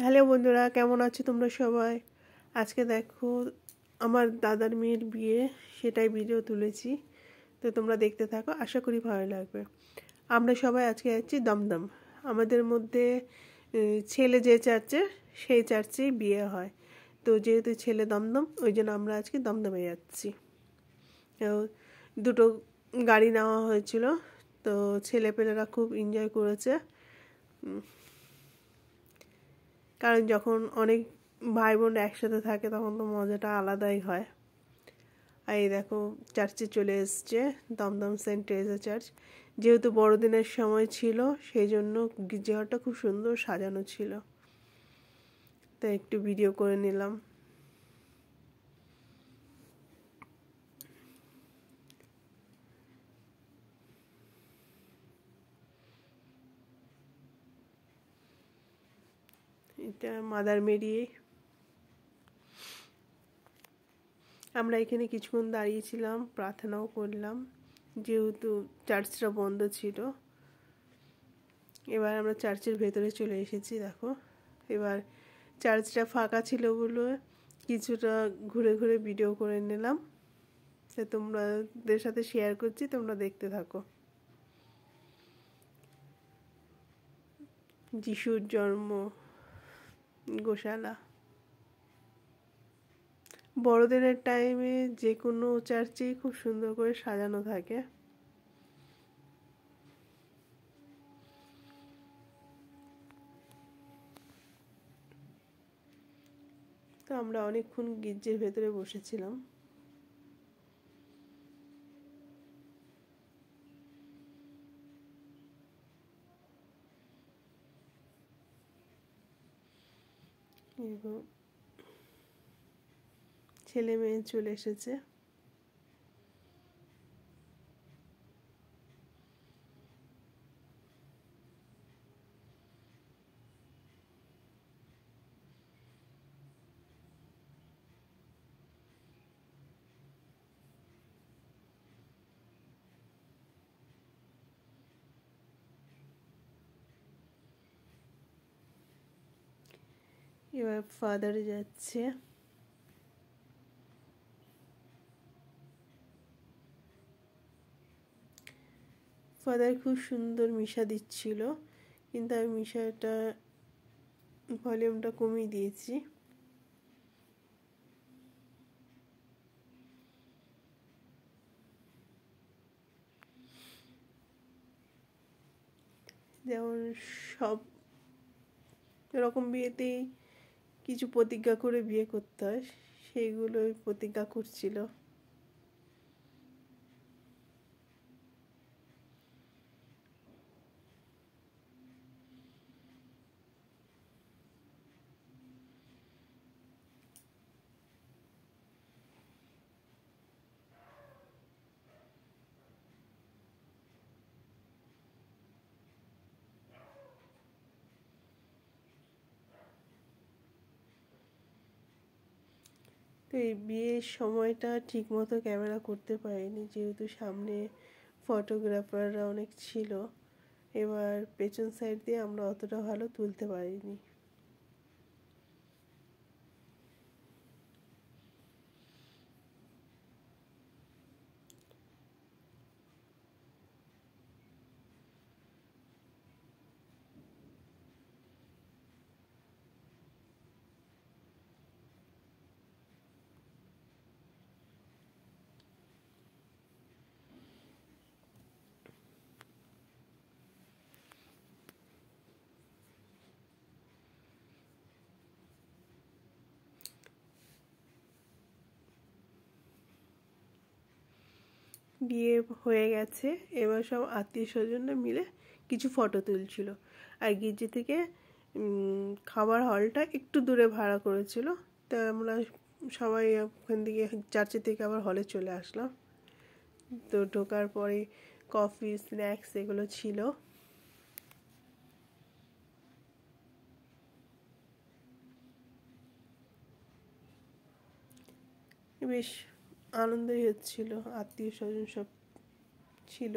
Hello বন্ধুরা কেমন আছো তোমরা সবাই আজকে দেখো আমার দাদার মেয়ের বিয়ে সেটাই ভিডিও তুলেছি তো তোমরা দেখতে থাকো আশা করি ভালো লাগবে আমরা সবাই আজকে যাচ্ছি দমদম আমাদের মধ্যে ছেলে যে চার্চে সেই চার্চেই বিয়ে হয় তো যেহেতু ছেলে দমদম ওই জন্য আমরা আজকে দমদমে যাচ্ছি দুটো গাড়ি নেওয়া হয়েছিল তো ছেলেপেলেরা খুব এনজয় করেছে কারণ যখন অনেক ভাই বোন একসাথে থাকে তখন তো মজাটা আলাদাই হয় আর এই দেখো চার্চে চলে এসছে দমদম সেন্ট টেরেজা চার্চ যেহেতু বড়দিনের সময় ছিল সেই জন্য গির্জাঘরটা খুব সুন্দর সাজানো ছিল তাই একটু ভিডিও করে নিলাম এটা মাদার মেরি ইয়ে। আমরা এখানে কিছুক্ষণ দাঁড়িয়েছিলাম প্রার্থনাও করলাম যেহেতু চার্চটা বন্ধ ছিল এবার আমরা চার্চের ভেতরে চলে এসেছি দেখো এবার চার্চটা ফাঁকা ছিল বলে কিছুটা ঘুরে ঘুরে ভিডিও করে নিলাম সে তোমাদের সাথে শেয়ার করছি তোমরা দেখতে থাকো যিশুর জন্ম গোশালা বড়দিনের টাইমে যে কোনো চার্চেই খুব সুন্দর করে সাজানো থাকে তো আমরা অনেকক্ষণ গির্জের ভেতরে বসেছিলাম এবং ছেলে মেয়ে চলে এসেছে এবার ফাদারে যাচ্ছে ফাদার খুব সুন্দর মিশা দিচ্ছিল কিন্তু আমি মিশাটা ভলিউমটা কমিয়ে দিয়েছি যেমন সব এরকম বিয়েতেই কিছু প্রতিজ্ঞা করে বিয়ে করতে হয় সেইগুলোই প্রতিজ্ঞা করছিল তো এই বিয়ের সময়টা ঠিকমতো ক্যামেরা করতে পারিনি যেহেতু সামনে ফটোগ্রাফাররা অনেক ছিল এবার পেছন সাইড দিয়ে আমরা অতটা ভালো তুলতে পারিনি বিয়ে হয়ে গেছে এবার সব আত্মীয় স্বজনরা মিলে কিছু ফটো তুলছিল আর গির্জে থেকে খাবার হলটা একটু দূরে ভাড়া করেছিল তো আমরা সবাই ওখান থেকে চার্চে থেকে আবার হলে চলে আসলাম তো ঢোকার পরে কফি স্ন্যাক্স এগুলো ছিল বেশ আনন্দই হচ্ছিল আত্মীয় স্বজন সব ছিল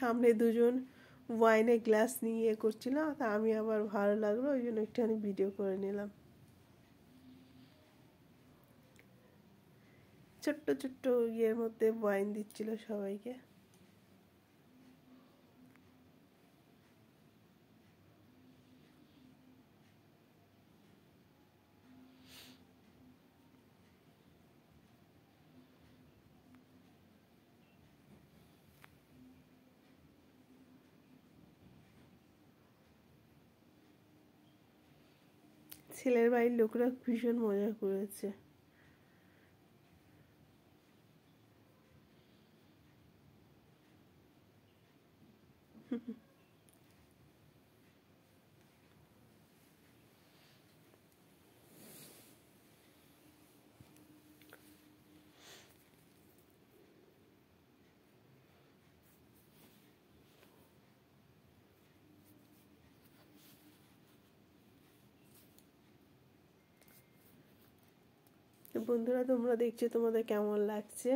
সামনে দুজন ওয়াইনের গ্লাস নিয়ে করছিলাম তা আমি আবার ভালো লাগলো ওই জন্য একটুখানি ভিডিও করে নিলাম ছোট্ট ছোট্ট ইয়ের মধ্যে ওয়াইন দিচ্ছিল সবাইকে ছেলের বাড়ির লোকরা ভীষণ মজা করেছে বন্ধুরা তোমরা দেখছো তোমাদের কেমন লাগছে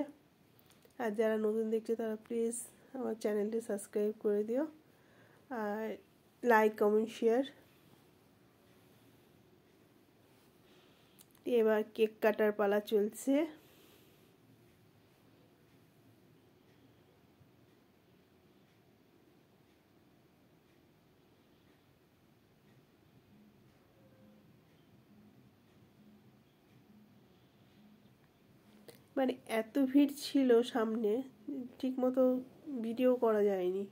আর যারা নতুন দেখছো তারা প্লিজ আমার চ্যানেলটি সাবস্ক্রাইব করে দিও আর লাইক কমেন্ট শেয়ার এবার কেক কাটার পালা চলছে মানে এত ভিড় ছিল সামনে ঠিকমতো ভিডিও করা যায়নি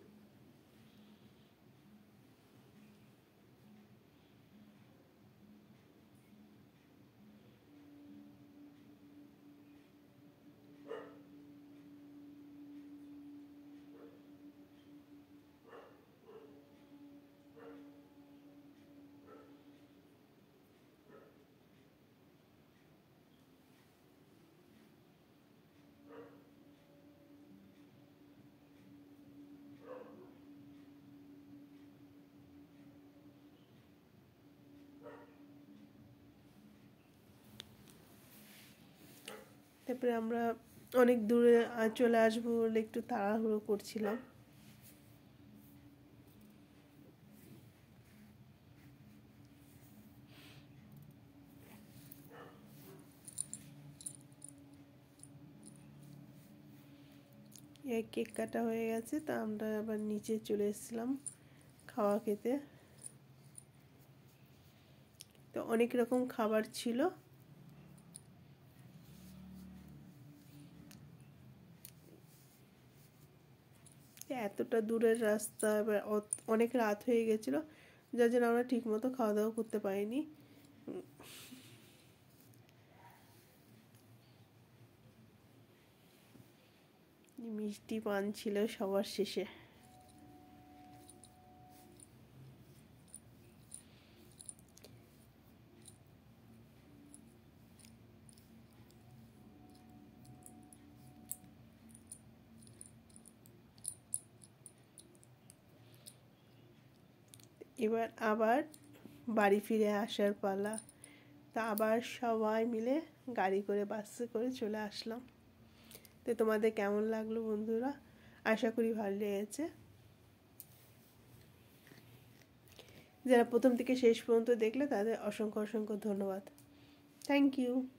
তারপরে আমরা অনেক দূরে চলে আসবো বলে একটু তাড়াহুড়ো করছিলাম কেক কাটা হয়ে গেছে তা আমরা আবার নিচে চলে এসেছিলাম খাওয়া খেতে তো অনেক রকম খাবার ছিল আসছি এতটা দূরের রাস্তা এবার অনেক রাত হয়ে গেছিলো যার জন্য আমরা ঠিকমতো খাওয়া দাওয়া করতে পারিনি মিষ্টি পান ছিল সবার শেষে এবার আবার বাড়ি ফিরে আসার পালা তা আবার সবাই মিলে গাড়ি করে বাসে করে চলে আসলাম তো তোমাদের কেমন লাগলো বন্ধুরা আশা করি ভালো লেগেছে যারা প্রথম থেকে শেষ পর্যন্ত দেখলে তাদের অসংখ্য অসংখ্য ধন্যবাদ থ্যাংক ইউ